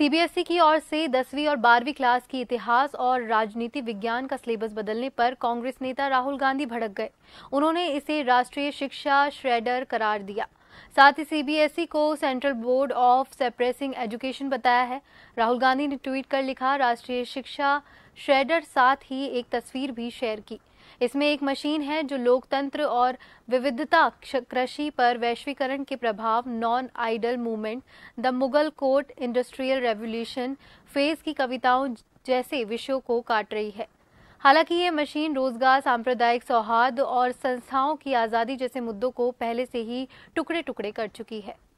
CBSE की ओर से दसवीं और बारहवीं क्लास की इतिहास और राजनीति विज्ञान का सिलेबस बदलने पर कांग्रेस नेता राहुल गांधी भड़क गए उन्होंने इसे राष्ट्रीय शिक्षा श्रेडर करार दिया साथ ही सीबीएसई e को सेंट्रल बोर्ड ऑफ सेप्रेसिंग एजुकेशन बताया है राहुल गांधी ने ट्वीट कर लिखा राष्ट्रीय शिक्षा श्रेडर साथ ही एक तस्वीर भी शेयर की इसमें एक मशीन है जो लोकतंत्र और विविधता कृषि पर वैश्वीकरण के प्रभाव नॉन आइडल movement the Mughal court industrial revolution phase की कविताओं जैसे विषयों को काट रही है हालांकि ये मशीन रोजगार सांप्रदायिक सौहार्द और संस्थाओं की आज़ादी जैसे मुद्दों को पहले से ही टुकड़े टुकड़े कर चुकी है